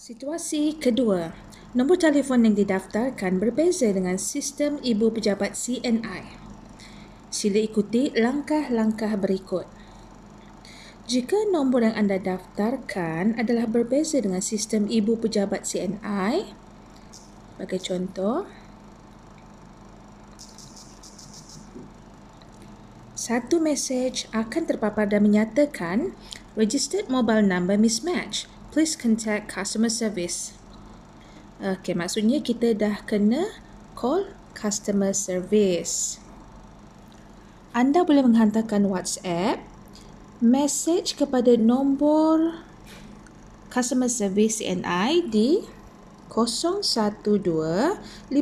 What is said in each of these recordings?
Situasi kedua, nombor telefon yang didaftarkan berbeza dengan sistem ibu pejabat CNI. Sila ikuti langkah-langkah berikut. Jika nombor yang anda daftarkan adalah berbeza dengan sistem ibu pejabat CNI, sebagai contoh, 1 satu mesej akan terpapar dan menyatakan registered mobile number mismatch please contact customer service. Okay, maksudnya kita dah kena call customer service. Anda boleh menghantarkan WhatsApp message kepada nombor customer service CNI di 012-501-5400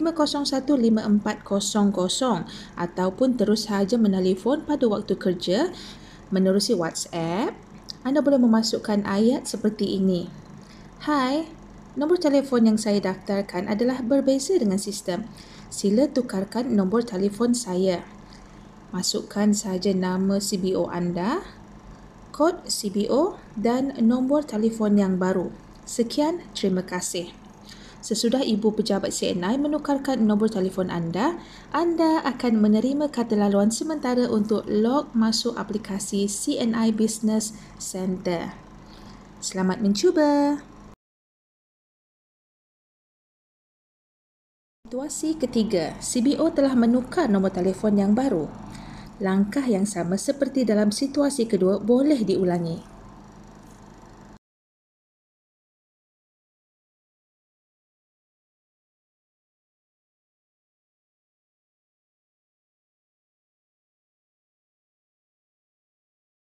ataupun terus sahaja menelpon pada waktu kerja menerusi WhatsApp 012-501-5400 anda boleh memasukkan ayat seperti ini. Hai, nombor telefon yang saya daftarkan adalah berbeza dengan sistem. Sila tukarkan nombor telefon saya. Masukkan saja nama CBO anda, kod CBO dan nombor telefon yang baru. Sekian, terima kasih. Sesudah ibu pejabat CNI menukarkan nombor telefon anda, anda akan menerima kata laluan sementara untuk log masuk aplikasi CNI Business Center. Selamat mencuba! Situasi ketiga, CBO telah menukar nombor telefon yang baru. Langkah yang sama seperti dalam situasi kedua boleh diulangi.